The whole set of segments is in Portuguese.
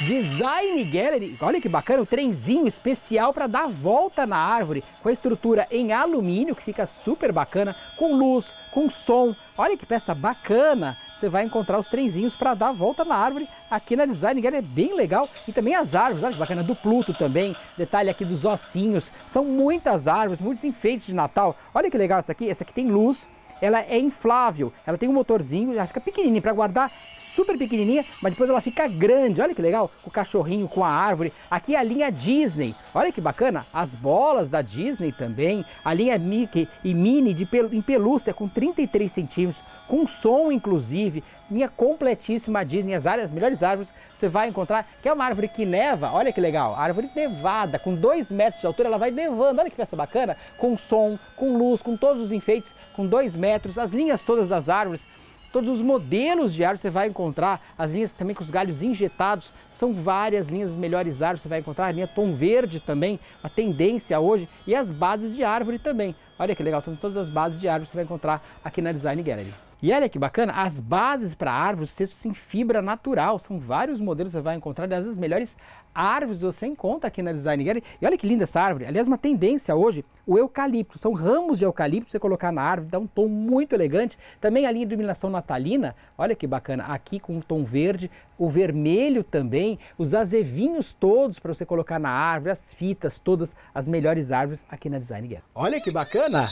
Design Gallery, olha que bacana, um trenzinho especial para dar volta na árvore, com a estrutura em alumínio, que fica super bacana, com luz, com som, olha que peça bacana. Você vai encontrar os trenzinhos para dar volta na árvore aqui na Design Gallery, é bem legal. E também as árvores, olha que bacana, do Pluto também, detalhe aqui dos ossinhos. São muitas árvores, muitos enfeites de Natal. Olha que legal essa aqui, essa aqui tem luz, ela é inflável, ela tem um motorzinho, ela fica pequenininha para guardar, super pequenininha, mas depois ela fica grande. Olha que legal, o cachorrinho com a árvore. Aqui é a linha Disney. Olha que bacana, as bolas da Disney também. A linha Mickey e Mini de pel em pelúcia com 33 centímetros, com som inclusive. Minha completíssima Disney, as, áreas, as melhores árvores você vai encontrar, que é uma árvore que neva, olha que legal, árvore nevada, com 2 metros de altura, ela vai nevando, olha que peça bacana, com som, com luz, com todos os enfeites, com 2 metros metros, as linhas todas das árvores, todos os modelos de árvores você vai encontrar, as linhas também com os galhos injetados, são várias linhas, as melhores árvores você vai encontrar, a linha tom verde também, a tendência hoje, e as bases de árvore também. Olha que legal, todas as bases de árvore você vai encontrar aqui na Design Gallery. E olha que bacana, as bases para árvores, cestos em fibra natural, são vários modelos que você vai encontrar, das melhores árvores você encontra aqui na Design Gallery. E olha que linda essa árvore. Aliás, uma tendência hoje, o eucalipto. São ramos de eucalipto você colocar na árvore, dá um tom muito elegante. Também a linha de iluminação natalina, olha que bacana. Aqui com um tom verde, o vermelho também, os azevinhos todos para você colocar na árvore, as fitas todas, as melhores árvores aqui na Design Gallery. Olha que bacana!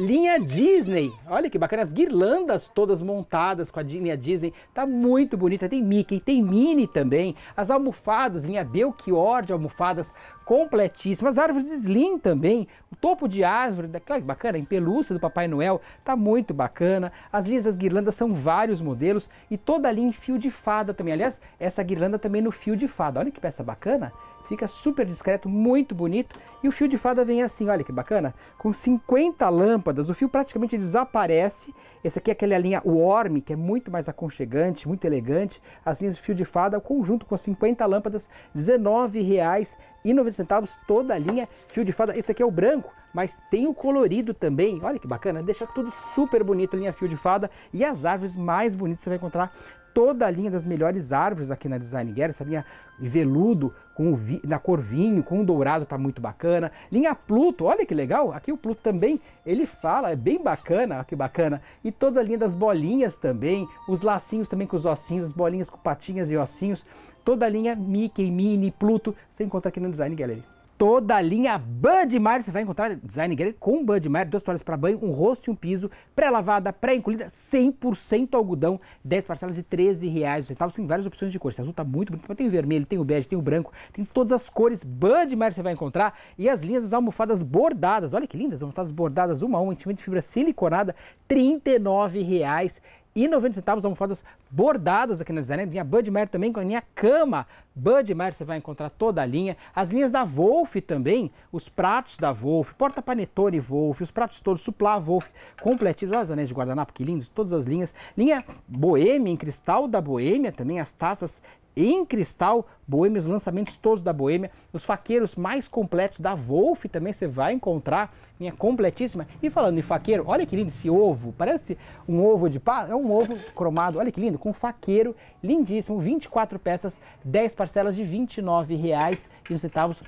linha Disney. Olha que bacana, as guirlandas todas montadas com a linha Disney. Tá muito bonita, tem Mickey, tem Minnie também. As almofadas, linha Belchior de almofadas completíssimas. As árvores Slim também, o topo de árvore, olha que bacana, em pelúcia do Papai Noel. Tá muito bacana. As linhas das guirlandas são vários modelos e toda ali em fio de fada também. Aliás, essa guirlanda também no fio de fada. Olha que peça bacana Fica super discreto, muito bonito. E o fio de fada vem assim, olha que bacana. Com 50 lâmpadas, o fio praticamente desaparece. Esse aqui é aquela linha Warm, que é muito mais aconchegante, muito elegante. As linhas de fio de fada, o conjunto com 50 lâmpadas, R$19,90 toda a linha. Fio de fada, esse aqui é o branco, mas tem o colorido também. Olha que bacana, deixa tudo super bonito, linha fio de fada. E as árvores mais bonitas você vai encontrar toda a linha das melhores árvores aqui na Design Guerra, essa linha veludo com vi, na cor vinho, com o dourado tá muito bacana. Linha Pluto, olha que legal, aqui o Pluto também, ele fala, é bem bacana, olha que bacana. E toda a linha das bolinhas também, os lacinhos também com os ossinhos, as bolinhas com patinhas e ossinhos. Toda a linha Mickey, Mini Pluto, você encontra aqui no Design Gallery toda a linha Budmeier. Você vai encontrar design guerreiro com Budmeier, duas toalhas para banho, um rosto e um piso, pré-lavada, pré-encolhida, 100% algodão, 10 parcelas de 13 reais tá, Você Tem várias opções de cor. Esse azul tá muito bonito, tem o vermelho, tem o bege, tem o branco, tem todas as cores Budmeier você vai encontrar e as linhas das almofadas bordadas. Olha que lindas, almofadas bordadas uma a uma, em de fibra siliconada, 39 reais e 90 centavos almofadas bordadas aqui na Design. Linha budmer também com a linha cama. budmer você vai encontrar toda a linha. As linhas da Wolf também, os pratos da Wolf, porta panetone Wolf, os pratos todos, suplá Wolf, completinhos. Olha os anéis de guardanapo, que lindos, todas as linhas. Linha Boêmia em cristal da Boêmia também, as taças em cristal, Boêmia, os lançamentos todos da Boêmia, os faqueiros mais completos da Wolf também você vai encontrar, minha completíssima. E falando em faqueiro, olha que lindo esse ovo, parece um ovo de pá, é um ovo cromado, olha que lindo, com faqueiro, lindíssimo, 24 peças, 10 parcelas de R$ 29,00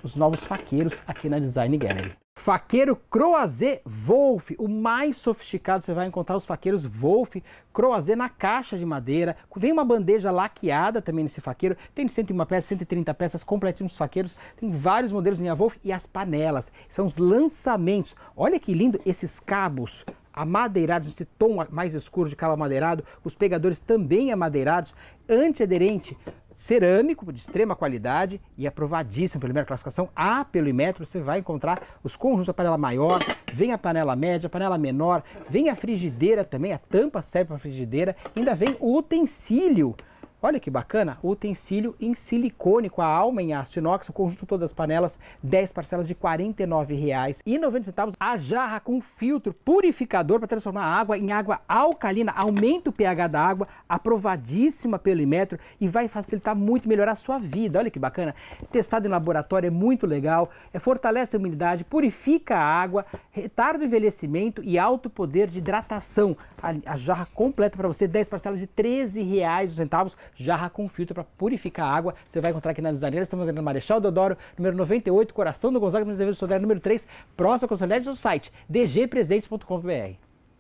os novos faqueiros aqui na Design Gallery. Faqueiro Croazé Wolf, o mais sofisticado, você vai encontrar os faqueiros Wolf Croazé na caixa de madeira. Vem uma bandeja laqueada também nesse faqueiro. Tem 101 peças, 130 peças, completinhos faqueiros. Tem vários modelos linha Wolf e as panelas. São os lançamentos. Olha que lindo esses cabos amadeirados, esse tom mais escuro de cabo amadeirado, os pegadores também amadeirados, antiaderente, cerâmico de extrema qualidade e aprovadíssimo pela primeira classificação A pelo Imetro, você vai encontrar os conjuntos da panela maior, vem a panela média, a panela menor, vem a frigideira também, a tampa serve para frigideira, ainda vem o utensílio Olha que bacana, utensílio em silicone com a alma em aço inox, o conjunto todas as panelas, 10 parcelas de R$ 49,90. A jarra com filtro purificador para transformar a água em água alcalina, aumenta o pH da água, aprovadíssima pelo Imetro e vai facilitar muito, melhorar a sua vida. Olha que bacana, testado em laboratório, é muito legal, é, fortalece a imunidade, purifica a água, retarda o envelhecimento e alto poder de hidratação. A, a jarra completa para você, 10 parcelas de R$ 13,00 jarra com filtro para purificar a água. Você vai encontrar aqui na Lisaneira, estamos na Marechal Deodoro, número 98, Coração do Gonzaga, número 3, próximo à Consolidade do site dgpresentes.com.br.